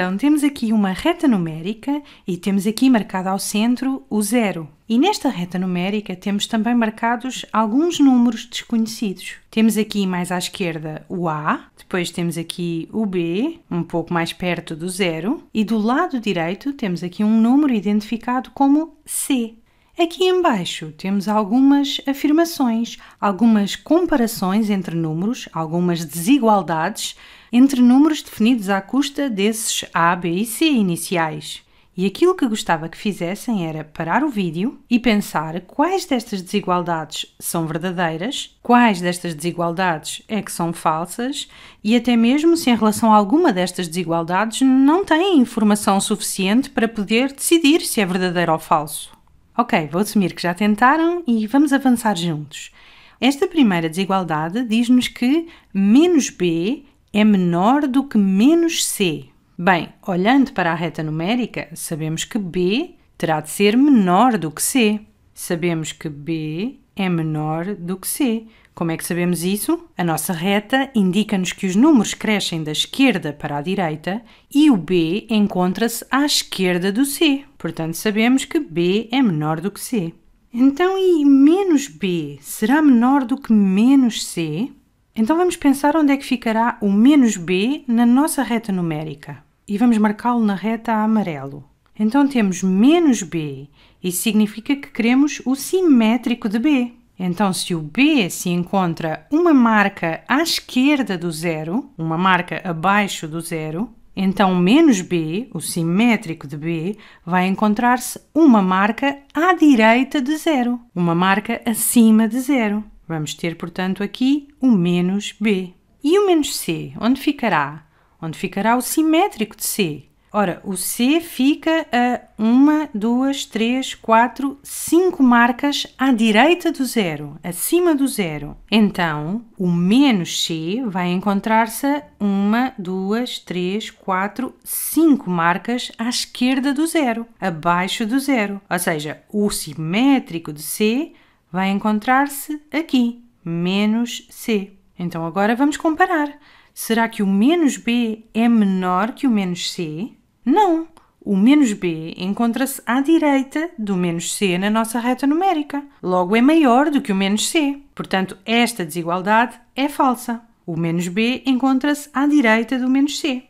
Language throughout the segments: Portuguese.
Então, temos aqui uma reta numérica e temos aqui marcado ao centro o zero. E nesta reta numérica temos também marcados alguns números desconhecidos. Temos aqui mais à esquerda o A, depois temos aqui o B, um pouco mais perto do zero, e do lado direito temos aqui um número identificado como C. Aqui embaixo temos algumas afirmações, algumas comparações entre números, algumas desigualdades entre números definidos à custa desses A, B e C iniciais. E aquilo que gostava que fizessem era parar o vídeo e pensar quais destas desigualdades são verdadeiras, quais destas desigualdades é que são falsas e até mesmo se em relação a alguma destas desigualdades não têm informação suficiente para poder decidir se é verdadeiro ou falso. Ok, vou assumir que já tentaram e vamos avançar juntos. Esta primeira desigualdade diz-nos que menos b é menor do que menos c. Bem, olhando para a reta numérica, sabemos que b terá de ser menor do que c. Sabemos que b é menor do que c. Como é que sabemos isso? A nossa reta indica-nos que os números crescem da esquerda para a direita e o B encontra-se à esquerda do C. Portanto, sabemos que B é menor do que C. Então, e menos B será menor do que menos C? Então, vamos pensar onde é que ficará o menos B na nossa reta numérica. E vamos marcá-lo na reta amarelo. Então, temos menos B. Isso significa que queremos o simétrico de B. Então, se o B se encontra uma marca à esquerda do zero, uma marca abaixo do zero, então menos B, o simétrico de B, vai encontrar-se uma marca à direita de zero, uma marca acima de zero. Vamos ter, portanto, aqui o menos B. E o menos C, onde ficará? Onde ficará o simétrico de C? Ora, o C fica a uma, duas, três, quatro, cinco marcas à direita do zero, acima do zero. Então, o menos C vai encontrar-se a uma, duas, três, quatro, cinco marcas à esquerda do zero, abaixo do zero. Ou seja, o simétrico de C vai encontrar-se aqui, menos C. Então, agora vamos comparar. Será que o menos b é menor que o menos c? Não! O menos b encontra-se à direita do menos c na nossa reta numérica. Logo, é maior do que o menos c. Portanto, esta desigualdade é falsa. O menos b encontra-se à direita do menos c.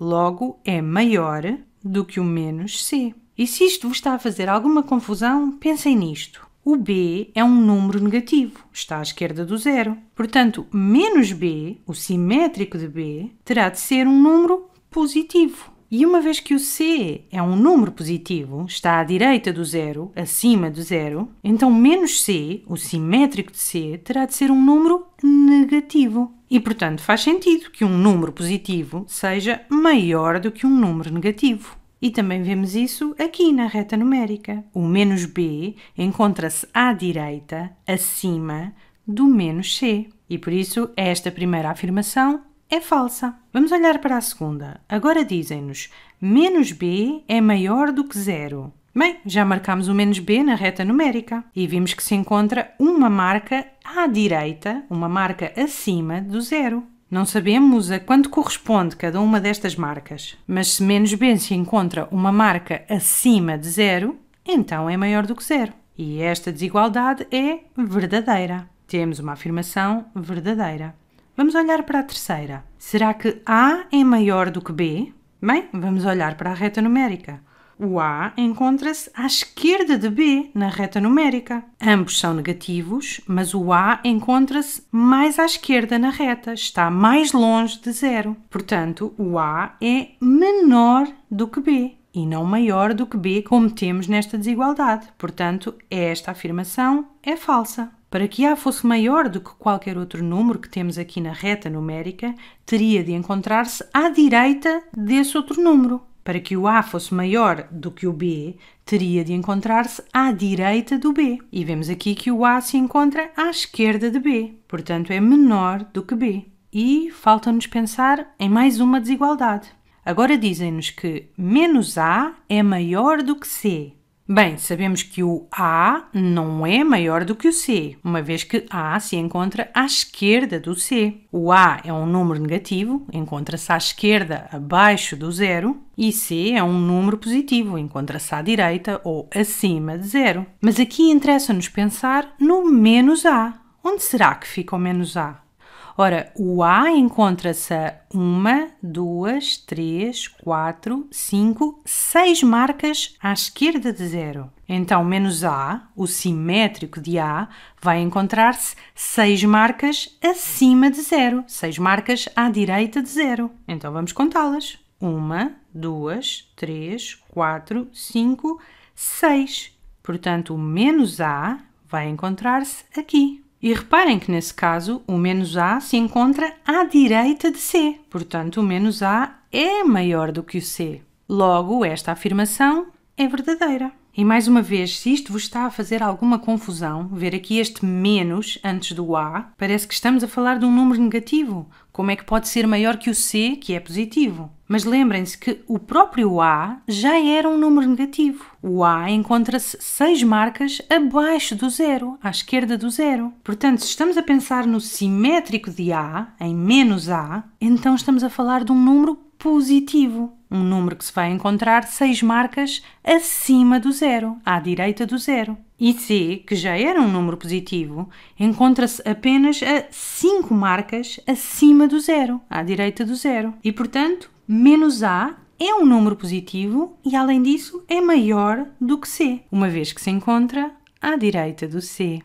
Logo, é maior do que o menos c. E se isto vos está a fazer alguma confusão, pensem nisto. O b é um número negativo, está à esquerda do zero. Portanto, menos b, o simétrico de b, terá de ser um número positivo. E uma vez que o C é um número positivo, está à direita do zero, acima do zero, então menos C, o simétrico de C, terá de ser um número negativo. E portanto faz sentido que um número positivo seja maior do que um número negativo. E também vemos isso aqui na reta numérica. O menos B encontra-se à direita, acima do menos C. E por isso esta primeira afirmação é falsa. Vamos olhar para a segunda. Agora dizem-nos menos b é maior do que zero. Bem, já marcamos o menos b na reta numérica e vimos que se encontra uma marca à direita, uma marca acima do zero. Não sabemos a quanto corresponde cada uma destas marcas, mas se menos b se encontra uma marca acima de zero, então é maior do que zero. E esta desigualdade é verdadeira. Temos uma afirmação verdadeira. Vamos olhar para a terceira. Será que A é maior do que B? Bem, vamos olhar para a reta numérica. O A encontra-se à esquerda de B na reta numérica. Ambos são negativos, mas o A encontra-se mais à esquerda na reta, está mais longe de zero. Portanto, o A é menor do que B e não maior do que B, como temos nesta desigualdade. Portanto, esta afirmação é falsa. Para que A fosse maior do que qualquer outro número que temos aqui na reta numérica, teria de encontrar-se à direita desse outro número. Para que o A fosse maior do que o B, teria de encontrar-se à direita do B. E vemos aqui que o A se encontra à esquerda de B, portanto é menor do que B. E falta-nos pensar em mais uma desigualdade. Agora dizem-nos que menos A é maior do que C. Bem, sabemos que o A não é maior do que o C, uma vez que A se encontra à esquerda do C. O A é um número negativo, encontra-se à esquerda, abaixo do zero, e C é um número positivo, encontra-se à direita ou acima de zero. Mas aqui interessa-nos pensar no menos A. Onde será que fica o menos A? Ora, o A encontra-se a uma, duas, três, quatro, cinco, seis marcas à esquerda de zero. Então, menos A, o simétrico de A, vai encontrar-se seis marcas acima de zero, seis marcas à direita de zero. Então, vamos contá-las. Uma, duas, três, quatro, cinco, seis. Portanto, o menos A vai encontrar-se aqui. E reparem que nesse caso o menos A se encontra à direita de C, portanto o menos A é maior do que o C. Logo, esta afirmação é verdadeira. E mais uma vez, se isto vos está a fazer alguma confusão, ver aqui este menos antes do A, parece que estamos a falar de um número negativo. Como é que pode ser maior que o C, que é positivo? Mas lembrem-se que o próprio A já era um número negativo. O A encontra-se seis marcas abaixo do zero, à esquerda do zero. Portanto, se estamos a pensar no simétrico de A, em menos A, então estamos a falar de um número positivo um número que se vai encontrar seis marcas acima do zero, à direita do zero. E C, que já era um número positivo, encontra-se apenas a 5 marcas acima do zero, à direita do zero. E, portanto, menos A é um número positivo e, além disso, é maior do que C, uma vez que se encontra à direita do C.